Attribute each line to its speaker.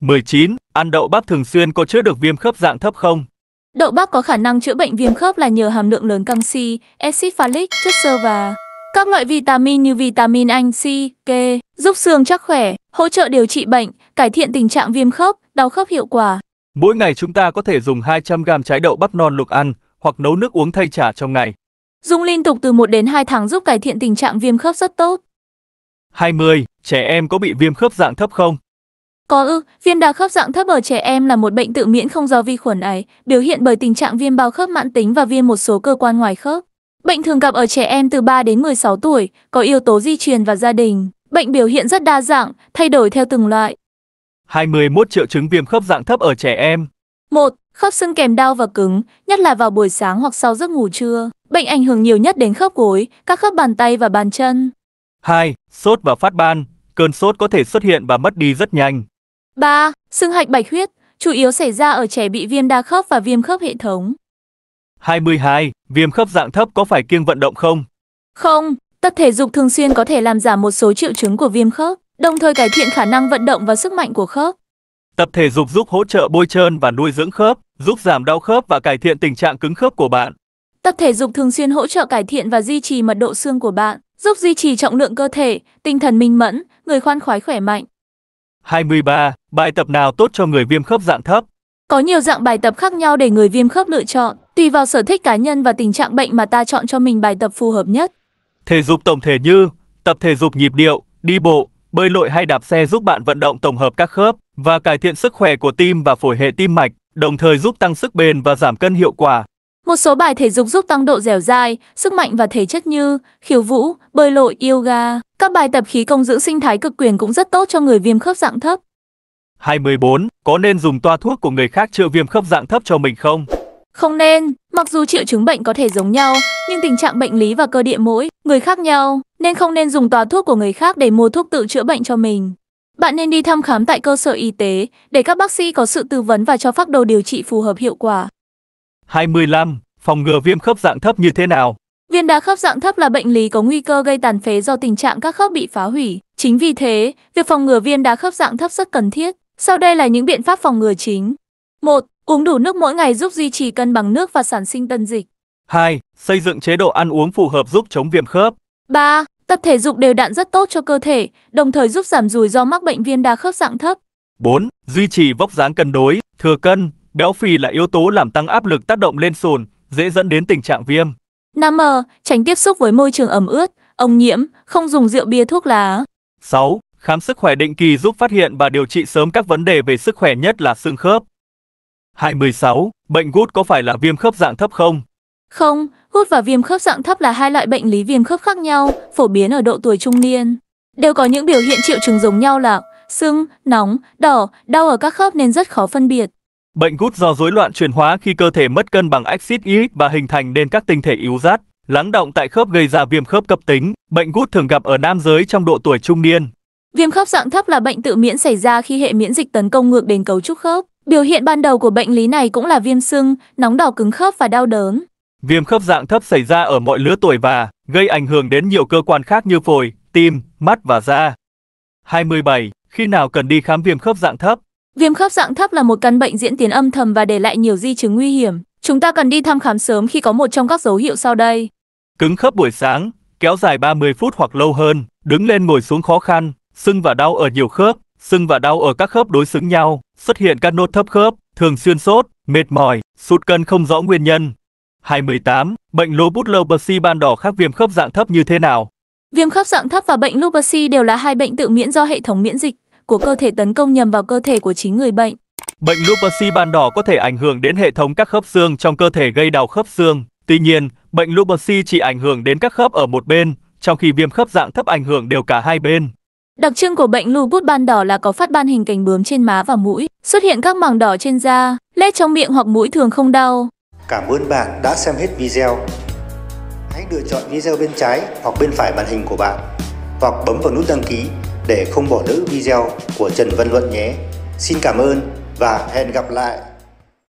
Speaker 1: 19. Ăn đậu bắp thường xuyên có chữa được viêm khớp dạng thấp không?
Speaker 2: Đậu bắp có khả năng chữa bệnh viêm khớp là nhờ hàm lượng lớn canxi, axit folic, chất xơ và các loại vitamin như vitamin A, C, K, giúp xương chắc khỏe, hỗ trợ điều trị bệnh, cải thiện tình trạng viêm khớp, đau khớp hiệu quả.
Speaker 1: Mỗi ngày chúng ta có thể dùng 200g trái đậu bắp non luộc ăn hoặc nấu nước uống thay trà trong ngày.
Speaker 2: Dùng liên tục từ 1 đến 2 tháng giúp cải thiện tình trạng viêm khớp rất tốt.
Speaker 1: 20. Trẻ em có bị viêm khớp dạng thấp không?
Speaker 2: Có ư, viêm đa khớp dạng thấp ở trẻ em là một bệnh tự miễn không do vi khuẩn ấy, biểu hiện bởi tình trạng viêm bao khớp mãn tính và viêm một số cơ quan ngoài khớp. Bệnh thường gặp ở trẻ em từ 3 đến 16 tuổi, có yếu tố di truyền và gia đình. Bệnh biểu hiện rất đa dạng, thay đổi theo từng loại.
Speaker 1: 21 triệu chứng viêm khớp dạng thấp ở trẻ em.
Speaker 2: 1. Khớp xương kèm đau và cứng, nhất là vào buổi sáng hoặc sau giấc ngủ trưa. Bệnh ảnh hưởng nhiều nhất đến khớp gối, các khớp bàn tay và bàn chân.
Speaker 1: 2. Sốt và phát ban. Cơn sốt có thể xuất hiện và mất đi rất nhanh.
Speaker 2: 3. Sưng hạch bạch huyết, chủ yếu xảy ra ở trẻ bị viêm đa khớp và viêm khớp hệ thống.
Speaker 1: 22. Viêm khớp dạng thấp có phải kiêng vận động không?
Speaker 2: Không, tập thể dục thường xuyên có thể làm giảm một số triệu chứng của viêm khớp, đồng thời cải thiện khả năng vận động và sức mạnh của khớp.
Speaker 1: Tập thể dục giúp hỗ trợ bôi trơn và nuôi dưỡng khớp, giúp giảm đau khớp và cải thiện tình trạng cứng khớp của bạn.
Speaker 2: Tập thể dục thường xuyên hỗ trợ cải thiện và duy trì mật độ xương của bạn, giúp duy trì trọng lượng cơ thể, tinh thần minh mẫn, người khoan khoái khỏe mạnh.
Speaker 1: 23. Bài tập nào tốt cho người viêm khớp dạng thấp?
Speaker 2: Có nhiều dạng bài tập khác nhau để người viêm khớp lựa chọn, tùy vào sở thích cá nhân và tình trạng bệnh mà ta chọn cho mình bài tập phù hợp nhất.
Speaker 1: Thể dục tổng thể như tập thể dục nhịp điệu, đi bộ, bơi lội hay đạp xe giúp bạn vận động tổng hợp các khớp và cải thiện sức khỏe của tim và phổi hệ tim mạch, đồng thời giúp tăng sức bền và giảm cân hiệu quả.
Speaker 2: Một số bài thể dục giúp tăng độ dẻo dai, sức mạnh và thể chất như khiêu vũ, bơi lội, yoga. Các bài tập khí công dưỡng sinh thái cực quyền cũng rất tốt cho người viêm khớp dạng thấp.
Speaker 1: 24. Có nên dùng toa thuốc của người khác chữa viêm khớp dạng thấp cho mình không?
Speaker 2: Không nên, mặc dù triệu chứng bệnh có thể giống nhau, nhưng tình trạng bệnh lý và cơ địa mỗi người khác nhau, nên không nên dùng toa thuốc của người khác để mua thuốc tự chữa bệnh cho mình. Bạn nên đi thăm khám tại cơ sở y tế để các bác sĩ có sự tư vấn và cho phác đồ điều trị phù hợp hiệu quả.
Speaker 1: 25. Phòng ngừa viêm khớp dạng thấp như thế nào?
Speaker 2: Viêm đá khớp dạng thấp là bệnh lý có nguy cơ gây tàn phế do tình trạng các khớp bị phá hủy. Chính vì thế, việc phòng ngừa viêm đá khớp dạng thấp rất cần thiết. Sau đây là những biện pháp phòng ngừa chính. 1. Uống đủ nước mỗi ngày giúp duy trì cân bằng nước và sản sinh tân dịch.
Speaker 1: 2. Xây dựng chế độ ăn uống phù hợp giúp chống viêm khớp.
Speaker 2: 3. Tập thể dục đều đặn rất tốt cho cơ thể, đồng thời giúp giảm rủi ro mắc bệnh viêm đa khớp dạng thấp.
Speaker 1: 4. Duy trì vóc dáng cân đối, thừa cân, béo phì là yếu tố làm tăng áp lực tác động lên sồn, dễ dẫn đến tình trạng viêm.
Speaker 2: năm m tránh tiếp xúc với môi trường ẩm ướt, ông nhiễm, không dùng rượu bia thuốc lá.
Speaker 1: 6. Khám sức khỏe định kỳ giúp phát hiện và điều trị sớm các vấn đề về sức khỏe nhất là xương khớp. 26. Bệnh gút có phải là viêm khớp dạng thấp không?
Speaker 2: Không, gút và viêm khớp dạng thấp là hai loại bệnh lý viêm khớp khác nhau, phổ biến ở độ tuổi trung niên. Đều có những biểu hiện triệu chứng giống nhau là sưng, nóng, đỏ, đau ở các khớp nên rất khó phân biệt.
Speaker 1: Bệnh gút do rối loạn chuyển hóa khi cơ thể mất cân bằng axit uric và hình thành nên các tinh thể yếu rát, lắng động tại khớp gây ra viêm khớp cấp tính. Bệnh gút thường gặp ở nam giới trong độ tuổi trung niên.
Speaker 2: Viêm khớp dạng thấp là bệnh tự miễn xảy ra khi hệ miễn dịch tấn công ngược đến cấu trúc khớp. Biểu hiện ban đầu của bệnh lý này cũng là viêm sưng, nóng đỏ cứng khớp và đau đớn.
Speaker 1: Viêm khớp dạng thấp xảy ra ở mọi lứa tuổi và gây ảnh hưởng đến nhiều cơ quan khác như phổi, tim, mắt và da. 27. Khi nào cần đi khám viêm khớp dạng thấp?
Speaker 2: Viêm khớp dạng thấp là một căn bệnh diễn tiến âm thầm và để lại nhiều di chứng nguy hiểm. Chúng ta cần đi thăm khám sớm khi có một trong các dấu hiệu sau đây.
Speaker 1: Cứng khớp buổi sáng, kéo dài 30 phút hoặc lâu hơn, đứng lên ngồi xuống khó khăn, sưng và đau ở nhiều khớp, sưng và đau ở các khớp đối xứng nhau, xuất hiện các nốt thấp khớp, thường xuyên sốt, mệt mỏi, sụt cân không rõ nguyên nhân. 218. Bệnh lupus lupus ban đỏ khác viêm khớp dạng thấp như thế nào?
Speaker 2: Viêm khớp dạng thấp và bệnh lupus đều là hai bệnh tự miễn do hệ thống miễn dịch của cơ thể tấn công nhầm vào cơ thể của chính người bệnh.
Speaker 1: Bệnh lupus ban đỏ có thể ảnh hưởng đến hệ thống các khớp xương trong cơ thể gây đau khớp xương. Tuy nhiên, bệnh lupus chỉ ảnh hưởng đến các khớp ở một bên, trong khi viêm khớp dạng thấp ảnh hưởng đều cả hai bên.
Speaker 2: Đặc trưng của bệnh lupus ban đỏ là có phát ban hình cánh bướm trên má và mũi, xuất hiện các mảng đỏ trên da, lét trong miệng hoặc mũi thường không đau.
Speaker 1: Cảm ơn bạn đã xem hết video. Hãy lựa chọn video bên trái hoặc bên phải màn hình của bạn hoặc bấm vào nút đăng ký để không bỏ lỡ video của Trần Văn Luận nhé. Xin cảm ơn và hẹn gặp lại.